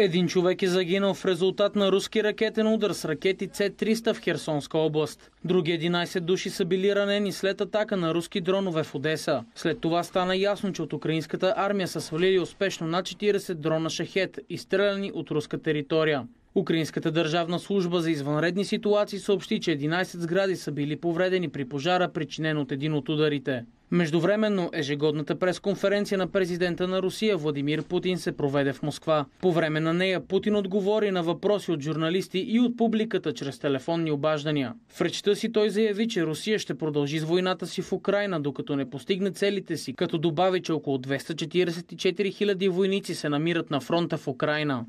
Един човек е загинал в резултат на руски ракетен удар с ракети С-300 в Херсонска област. Други 11 души са били ранени след атака на руски дронове в Одеса. След това стана ясно, че от украинската армия са свалили успешно над 40 дрона Шахет, изстреляни от руска територия. Украинската държавна служба за извънредни ситуации съобщи, че 11 сгради са били повредени при пожара, причинен от един от ударите. Междувременно ежегодната пресконференция на президента на Русия Владимир Путин се проведе в Москва. По време на нея Путин отговори на въпроси от журналисти и от публиката чрез телефонни обаждания. В речта си той заяви, че Русия ще продължи с войната си в Украина, докато не постигне целите си, като добави, че около 244 000 войници се намират на фронта в Украина.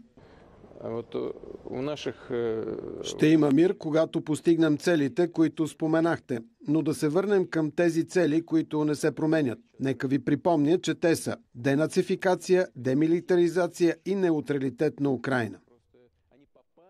Э, э, ще има мир, когато постигнем целите, които споменахте но да се върнем към тези цели, които не се променят. Нека ви припомня, че те са денацификация, демилитаризация и неутралитет на Украина.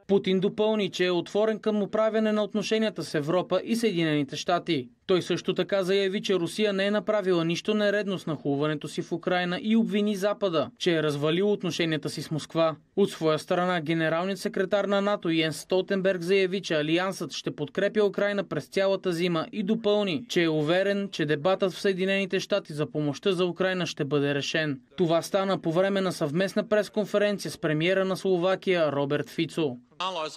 Путин допълни, че е отворен към управяне на отношенията с Европа и Съединените щати. Той също така заяви, че Русия не е направила нищо нередно с нахлуването си в Украина и обвини Запада, че е развалил отношенията си с Москва. От своя страна, генералният секретар на НАТО Йен Столтенберг заяви, че Алиансът ще подкрепя Украина през цялата зима и допълни, че е уверен, че дебатът в Съединените щати за помощта за Украина ще бъде решен. Това стана по време на съвместна пресконференция с премиера на Словакия Роберт Фицо. Uh,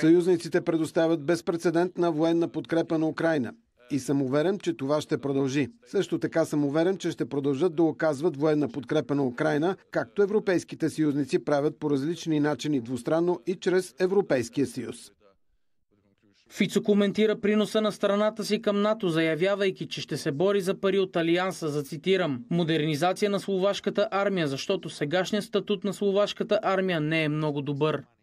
Съюзниците предоставят предоставят безпредседентна военна подкрепа на Украина. И съм уверен, че това ще продължи. Също така съм уверен, че ще продължат да оказват военна подкрепа на Украина, както европейските съюзници правят по различни начини двустранно и чрез Европейския съюз. Фицо коментира приноса на страната си към НАТО, заявявайки, че ще се бори за пари от Алианса, за цитирам, модернизация на словашката армия, защото сегашният статут на словашката армия не е много добър.